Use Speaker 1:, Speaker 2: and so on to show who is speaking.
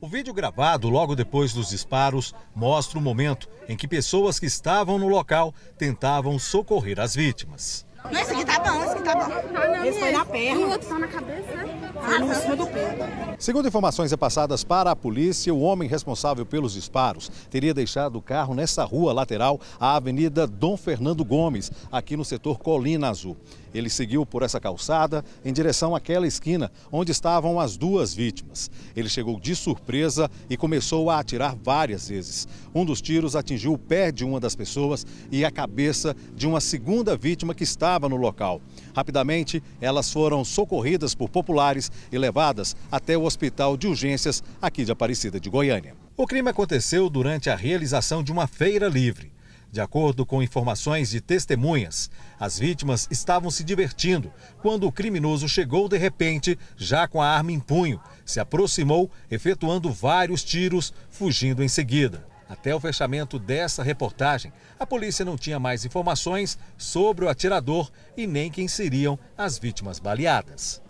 Speaker 1: O vídeo gravado logo depois dos disparos mostra o momento em que pessoas que estavam no local tentavam socorrer as vítimas.
Speaker 2: Não, aqui tá bom, Tá foi na perna. Tá né?
Speaker 1: Segundo informações repassadas para a polícia, o homem responsável pelos disparos teria deixado o carro nessa rua lateral à Avenida Dom Fernando Gomes, aqui no setor Colina Azul. Ele seguiu por essa calçada em direção àquela esquina onde estavam as duas vítimas. Ele chegou de surpresa e começou a atirar várias vezes. Um dos tiros atingiu o pé de uma das pessoas e a cabeça de uma segunda vítima que estava no local. Rapidamente, elas foram socorridas por populares e levadas até o Hospital de Urgências aqui de Aparecida de Goiânia. O crime aconteceu durante a realização de uma feira livre. De acordo com informações de testemunhas, as vítimas estavam se divertindo quando o criminoso chegou de repente, já com a arma em punho, se aproximou, efetuando vários tiros, fugindo em seguida. Até o fechamento dessa reportagem, a polícia não tinha mais informações sobre o atirador e nem quem seriam as vítimas baleadas.